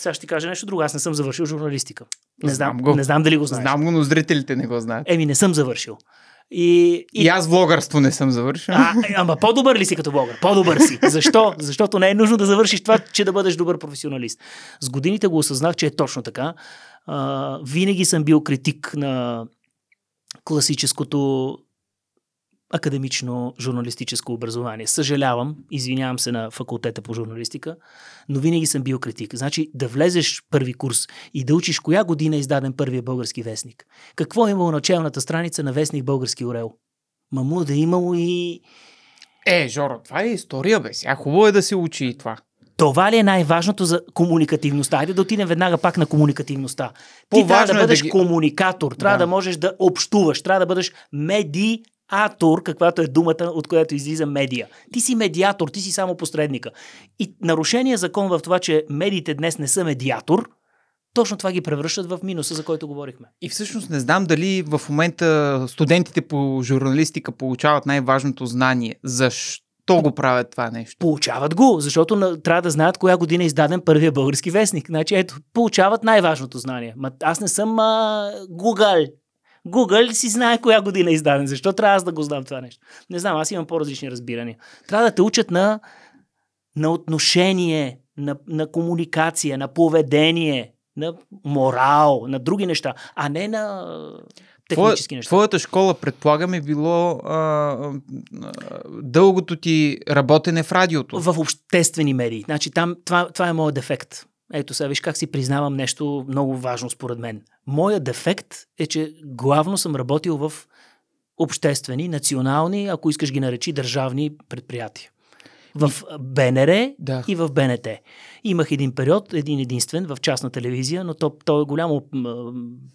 Сега ще ти кажа нещо друго. Аз не съм завършил журналистика. Не знам, знам го. Не знам дали го знаеш. Знам го, но зрителите не го знаят. Еми, не съм завършил. И, и... и аз влогърство не съм завършил. А, ама по-добър ли си като блогър? По-добър си. Защо? Защото не е нужно да завършиш това, че да бъдеш добър професионалист. С годините го осъзнах, че е точно така. А, винаги съм бил критик на класическото академично журналистическо образование. Съжалявам, извинявам се на факултета по журналистика, но винаги съм бил критик. Значи да влезеш първи курс и да учиш коя година е издаден първия български вестник. Какво е имало началната страница на вестник Български Орел? Маму, да е имало и... Е, Жоро, това е история, бе. Сега хубаво е да се учи и това. Това ли е най-важното за комуникативността? Айде да отидем веднага пак на комуникативността. Ти По-важно трябва е да бъдеш е да ги... комуникатор, трябва да. да можеш да общуваш, трябва да бъдеш меди атор, каквато е думата, от която излиза медия. Ти си медиатор, ти си само посредника. И нарушение закон в това, че медиите днес не са медиатор, точно това ги превръщат в минуса, за който говорихме. И всъщност не знам дали в момента студентите по журналистика получават най-важното знание. Защо? го правят това нещо? Получават го, защото на, трябва да знаят коя година е издаден първия български вестник. Значи, ето, получават най-важното знание. Ма, аз не съм а, Гугал, Google си знае коя година е издаден. Защо трябва аз да го знам това нещо? Не знам, аз имам по-различни разбирания. Трябва да те учат на, на отношение, на, на комуникация, на поведение, на морал, на други неща, а не на технически Твоя, неща. Твоята школа, предполагаме, било а, а, дългото ти работене в радиото. В обществени медии. Значи там това, това е моят дефект. Ето сега виж как си признавам нещо много важно според мен. Моя дефект е, че главно съм работил в обществени, национални, ако искаш ги наречи, държавни предприятия в БНР да. и в БНТ. Имах един период, един единствен в частна телевизия, но то, то е голямо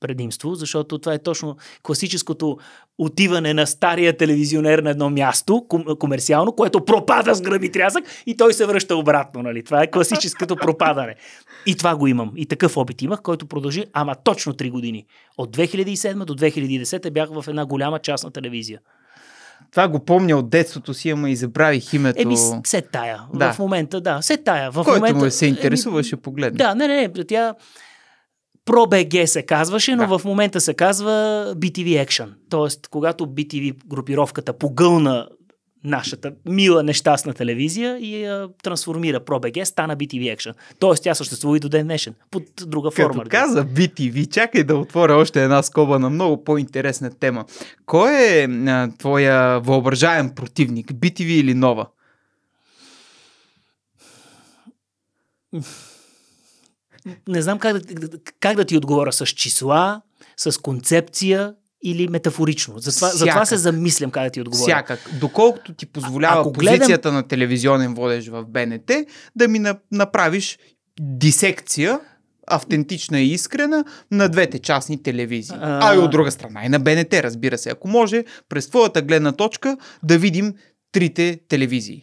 предимство, защото това е точно класическото отиване на стария телевизионер на едно място, ком, комерциално, което пропада с гръби трясък и той се връща обратно. Нали? Това е класическото пропадане. И това го имам. И такъв опит имах, който продължи, ама точно 3 години. От 2007 до 2010 бях в една голяма частна телевизия. Това го помня от детството си, ама и забравих името. Еми, се тая. Да. В момента, да. Се тая. В Който момента... му се интересува, Еми... ще погледне. Да, не, не, не. Тя... ProBG се казваше, но да. в момента се казва BTV Action. Тоест, когато BTV групировката погълна нашата мила нещастна телевизия и я трансформира ProBG, стана BTV Action. Тоест тя съществува и до ден днешен, под друга Като форма. Като каза BTV, чакай да отворя още една скоба на много по-интересна тема. Кой е а, твоя въображаем противник? BTV или Нова? Не знам как да, как да ти отговоря с числа, с концепция, или метафорично? Затова, всякак, затова се замислям как да ти отговоря. Всякак. Доколкото ти позволява а, позицията гледам... на телевизионен водеж в БНТ, да ми на, направиш дисекция автентична и искрена на двете частни телевизии. А, а и от друга страна и на БНТ, разбира се. Ако може, през твоята гледна точка да видим трите телевизии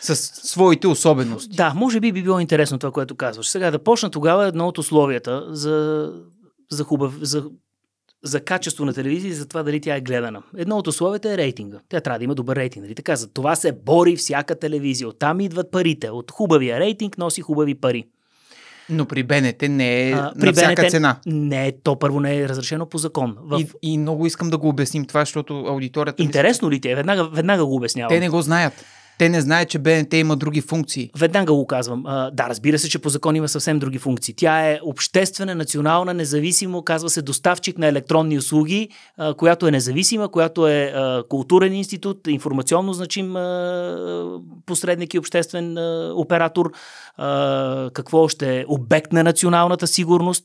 с своите особености. Да, може би би било интересно това, което казваш. Сега да почна тогава едно от условията за, за, хубав, за за качество на телевизия и за това дали тя е гледана. Едно от условията е рейтинга. Тя трябва да има добър рейтинг. Нали? Така, за това се бори всяка телевизия. Оттам идват парите. От хубавия рейтинг носи хубави пари. Но при БНТ не е а, при на всяка БНТ, цена. Не, е. то първо не е разрешено по закон. В... И, и много искам да го обясним това, защото аудиторията... Интересно ли те? Веднага, веднага го обяснявам. Те не го знаят. Те не знаят, че БНТ има други функции. Веднага го казвам. А, да, разбира се, че по закон има съвсем други функции. Тя е обществена, национална, независимо, казва се доставчик на електронни услуги, а, която е независима, която е а, културен институт, информационно значим а, посредник и обществен а, оператор. А, какво още? е Обект на националната сигурност,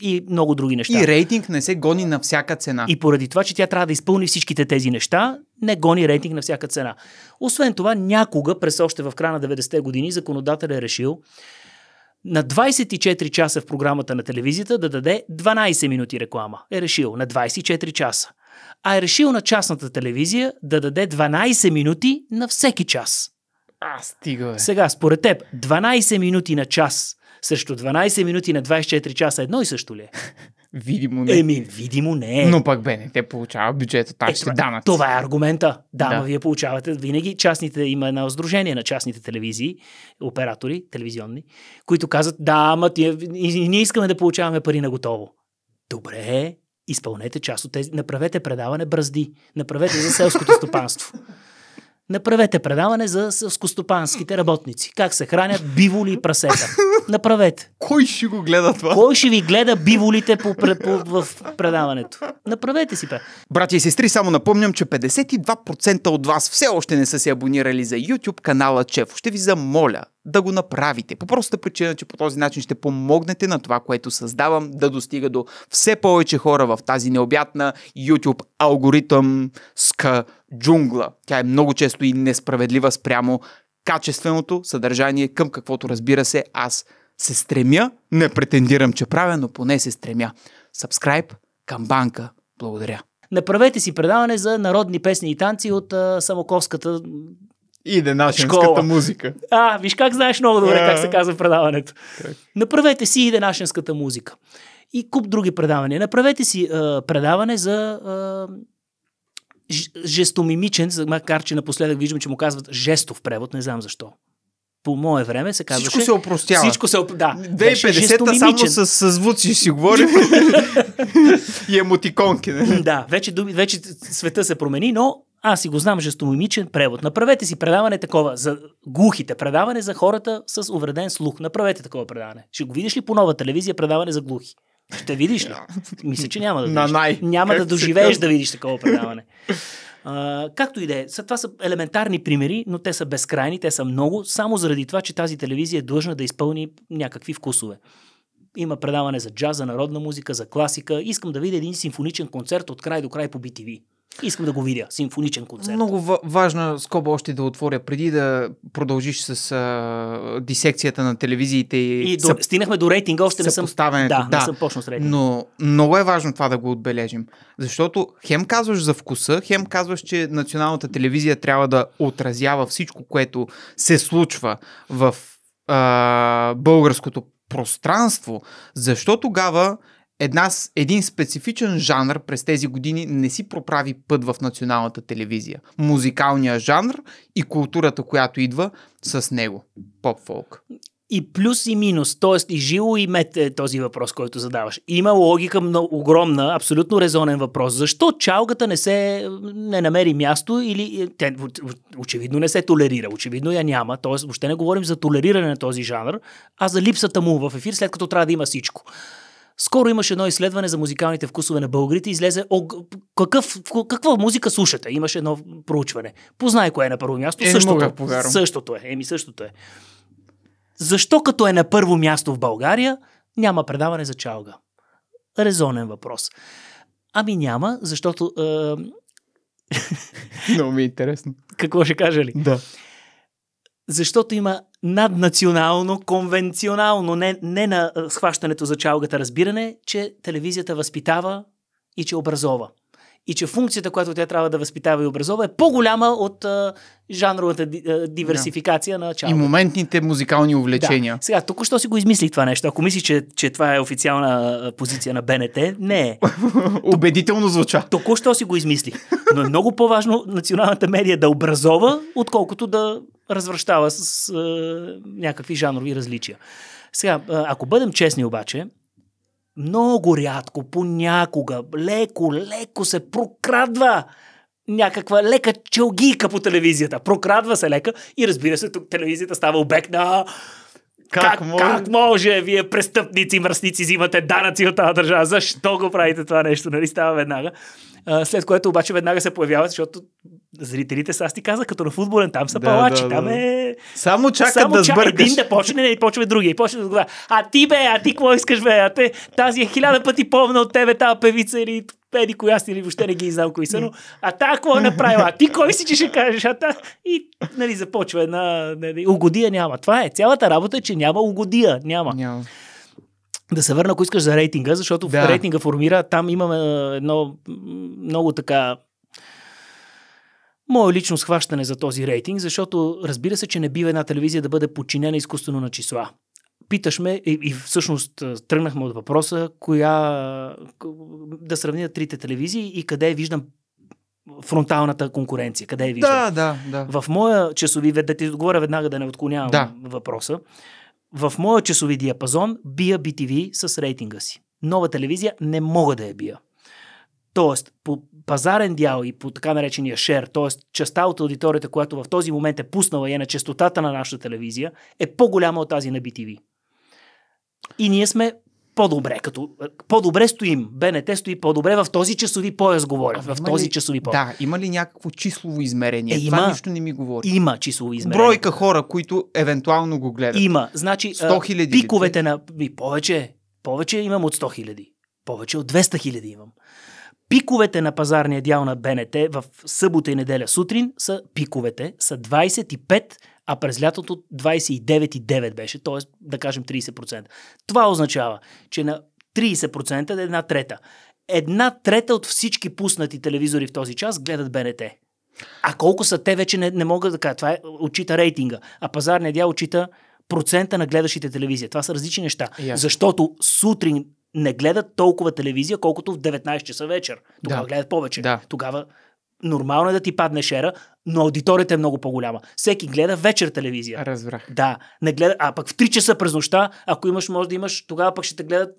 и много други неща. И рейтинг не се гони на всяка цена. И поради това, че тя трябва да изпълни всичките тези неща, не гони рейтинг на всяка цена. Освен това, някога, през още в края на 90-те години, законодател е решил на 24 часа в програмата на телевизията да даде 12 минути реклама. Е решил на 24 часа. А е решил на частната телевизия да даде 12 минути на всеки час. А, стига, бе. Сега, според теб, 12 минути на час срещу 12 минути на 24 часа едно и също ли е? Видимо не. Еми, видимо не. Но пак бе, не, те получават бюджета, така е, ще данъци. Това е аргумента. Да, да, но вие получавате винаги частните, има едно сдружение на частните телевизии, оператори, телевизионни, които казват, да, ама ние искаме да получаваме пари на готово. Добре, изпълнете част от тези, направете предаване бразди, направете за селското стопанство. Направете предаване за скостопанските работници. Как се хранят биволи и прасета. Направете. Кой ще го гледа това? Кой ще ви гледа биволите по, по, по, в предаването? Направете си пе. Братя и сестри, само напомням, че 52% от вас все още не са се абонирали за YouTube канала Чефо. Ще ви замоля да го направите. По простата причина, че по този начин ще помогнете на това, което създавам, да достига до все повече хора в тази необятна YouTube алгоритъмска джунгла. Тя е много често и несправедлива спрямо качественото съдържание, към каквото разбира се аз се стремя. Не претендирам, че правя, но поне се стремя. Сабскрайб, камбанка. Благодаря. Направете си предаване за народни песни и танци от а, Самоковската и денашенската школа. музика. А, виж как знаеш много добре как се казва предаването. Okay. Направете си и денашенската музика. И куп други предавания. Направете си а, предаване за а, ж, жестомимичен, макар че напоследък виждам, че му казват жестов превод, не знам защо по мое време се казваше... Всичко се опростява. Всичко се... Да. 2050-та само с, с звуци си говори. и емотиконки. Не? Нали? Да, вече, вече света се промени, но аз си го знам, жестомимичен превод. Направете си предаване такова за глухите, предаване за хората с увреден слух. Направете такова предаване. Ще го видиш ли по нова телевизия предаване за глухи? Ще видиш ли? Мисля, че няма да видиш. На най- няма да доживееш да видиш такова предаване. Uh, както и да е. Това са елементарни примери, но те са безкрайни, те са много, само заради това, че тази телевизия е длъжна да изпълни някакви вкусове. Има предаване за джаз, за народна музика, за класика. Искам да видя един симфоничен концерт от край до край по BTV. Искам да го видя. Симфоничен концерт. Много в- важна е скоба още да отворя, преди да продължиш с а, дисекцията на телевизиите. И, и до, съп... стигнахме до рейтинга, още не съм, да, да, не съм почнал с рейтинга. Но много е важно това да го отбележим. Защото хем казваш за вкуса, хем казваш, че националната телевизия трябва да отразява всичко, което се случва в а, българското пространство. Защо тогава една, един специфичен жанр през тези години не си проправи път в националната телевизия. Музикалния жанр и културата, която идва с него. Поп-фолк. И плюс и минус, т.е. и жило и мет е този въпрос, който задаваш. Има логика много, огромна, абсолютно резонен въпрос. Защо чалгата не се не намери място или е, те, очевидно не се толерира, очевидно я няма, т.е. въобще не говорим за толериране на този жанр, а за липсата му в ефир, след като трябва да има всичко. Скоро имаше едно изследване за музикалните вкусове на българите. Излезе о, какъв, каква музика слушате. Имаше едно проучване. Познай кое е на първо място. Е, същото, мога, същото е. Еми, същото е. Защо като е на първо място в България, няма предаване за чалга? Резонен въпрос. Ами няма, защото... Е... Много ми е интересно. Какво ще кажа ли? Да защото има наднационално, конвенционално, не, не на схващането за чалгата разбиране, че телевизията възпитава и че образова. И че функцията, която тя трябва да възпитава и образова, е по-голяма от а, жанровата а, диверсификация да. на чалгата. И моментните музикални увлечения. Да. Сега, току-що си го измислих това нещо. Ако мислиш, че, че това е официална позиция на БНТ, не е. Убедително звуча. Току-що си го измислих. Но е много по-важно националната медия да образова, отколкото да развръщава с а, някакви жанрови различия. Сега, ако бъдем честни обаче, много рядко, понякога, леко, леко се прокрадва някаква лека челгийка по телевизията. Прокрадва се лека и разбира се, тук телевизията става обект на как, как, може? как може? Вие престъпници, мръсници, взимате данъци от тази държава. Защо го правите това нещо? Нали става веднага след което обаче веднага се появява, защото зрителите са, аз ти казах, като на футболен, там са да, палачи, да, да. там е... Само чакат Само да сбъркаш. един да почне, и почва другия, и почва да го А ти бе, а ти какво искаш бе, а те, тази е хиляда пъти помна от тебе тази певица или педи коя си или въобще не ги е знам кои са, но а та какво е направила? А ти кой си, че ще кажеш? А та... И нали, започва една... Нали, угодия няма. Това е. Цялата работа е, че няма угодия. Няма. няма да се върна, ако искаш за рейтинга, защото да. в рейтинга формира, там имаме едно много така мое лично схващане за този рейтинг, защото разбира се, че не бива една телевизия да бъде подчинена изкуствено на числа. Питаш ме, и, и всъщност тръгнахме от въпроса, коя да сравня трите телевизии и къде виждам фронталната конкуренция, къде я виждам. Да, да, да. В моя часови, да ти отговоря веднага да не отклонявам да. въпроса, в моя часови диапазон бия BTV с рейтинга си. Нова телевизия не мога да я бия. Тоест, по пазарен дял и по така наречения шер, т.е. частта от аудиторията, която в този момент е пуснала и е на частотата на нашата телевизия, е по-голяма от тази на BTV. И ние сме по-добре, като по-добре стоим. БНТ стои по-добре в този часови пояс, говоря. А, в този ли, часови пояс. Да, има ли някакво числово измерение? Е, има, Това нищо не ми говори. Има числово измерение. Бройка хора, които евентуално го гледат. Има. Значи, 100 000 Пиковете на... И повече. Повече имам от 100 хиляди. Повече от 200 хиляди имам. Пиковете на пазарния дял на БНТ в събота и неделя сутрин са пиковете, са 25, а през лятото 29,9 беше, т.е. да кажем 30%. Това означава, че на 30% е една трета. Една трета от всички пуснати телевизори в този час гледат БНТ. А колко са те вече не, не могат да кажат. Това е, отчита рейтинга, а пазарния дял отчита процента на гледащите телевизия. Това са различни неща. Yeah. Защото сутрин не гледат толкова телевизия, колкото в 19 часа вечер. Тогава да. гледат повече. Да. Тогава нормално е да ти падне шера, но аудиторията е много по-голяма. Всеки гледа вечер телевизия. Разбрах. Да, не гледа, а пък в 3 часа през нощта, ако имаш, може да имаш, тогава пък ще те гледат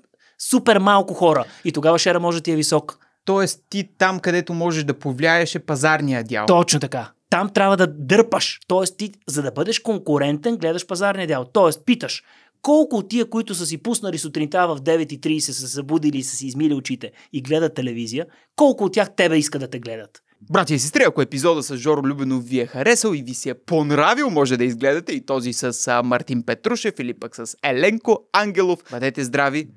супер малко хора и тогава шера може да ти е висок. Тоест ти там, където можеш да повлияеш е пазарния дял. Точно така. Там трябва да дърпаш. Тоест ти, за да бъдеш конкурентен, гледаш пазарния дял. Тоест питаш, колко от тия, които са си пуснали сутринта в 9.30, са се събудили и са си измили очите и гледат телевизия, колко от тях тебе иска да те гледат? Братя и сестри, ако епизода с Жоро Любенов ви е харесал и ви се е понравил, може да изгледате и този с Мартин Петрушев или пък с Еленко Ангелов. Бъдете здрави!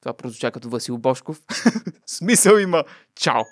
Това прозвуча като Васил Бошков. Смисъл има. Чао!